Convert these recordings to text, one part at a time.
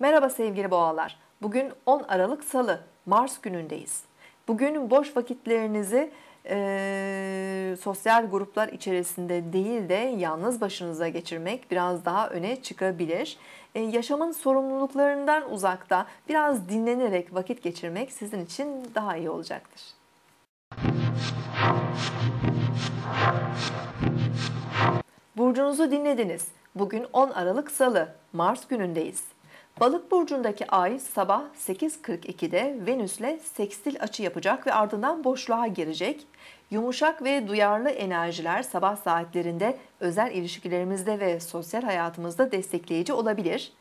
Merhaba sevgili boğalar. Bugün 10 Aralık Salı, Mars günündeyiz. Bugün boş vakitlerinizi e, sosyal gruplar içerisinde değil de yalnız başınıza geçirmek biraz daha öne çıkabilir. E, yaşamın sorumluluklarından uzakta biraz dinlenerek vakit geçirmek sizin için daha iyi olacaktır. Burcunuzu dinlediniz. Bugün 10 Aralık Salı, Mars günündeyiz. Balık burcundaki ay sabah 8.42'de Venüs'le sekstil açı yapacak ve ardından boşluğa girecek. Yumuşak ve duyarlı enerjiler sabah saatlerinde özel ilişkilerimizde ve sosyal hayatımızda destekleyici olabilir.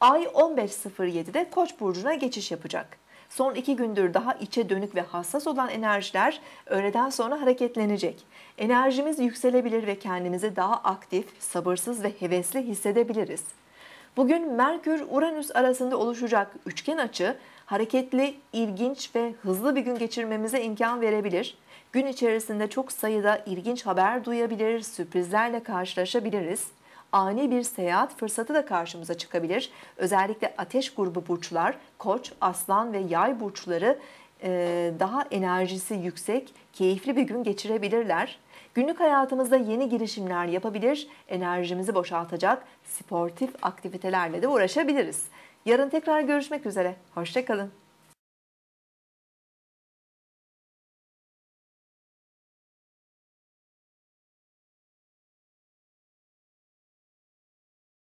Ay 15.07'de Koç burcuna geçiş yapacak. Son iki gündür daha içe dönük ve hassas olan enerjiler öğleden sonra hareketlenecek. Enerjimiz yükselebilir ve kendimizi daha aktif, sabırsız ve hevesli hissedebiliriz. Bugün Merkür-Uranüs arasında oluşacak üçgen açı hareketli, ilginç ve hızlı bir gün geçirmemize imkan verebilir. Gün içerisinde çok sayıda ilginç haber duyabilir, sürprizlerle karşılaşabiliriz. Ani bir seyahat fırsatı da karşımıza çıkabilir. Özellikle ateş grubu burçlar, koç, aslan ve yay burçları daha enerjisi yüksek, keyifli bir gün geçirebilirler. Günlük hayatımızda yeni girişimler yapabilir, enerjimizi boşaltacak sportif aktivitelerle de uğraşabiliriz. Yarın tekrar görüşmek üzere. Hoşçakalın.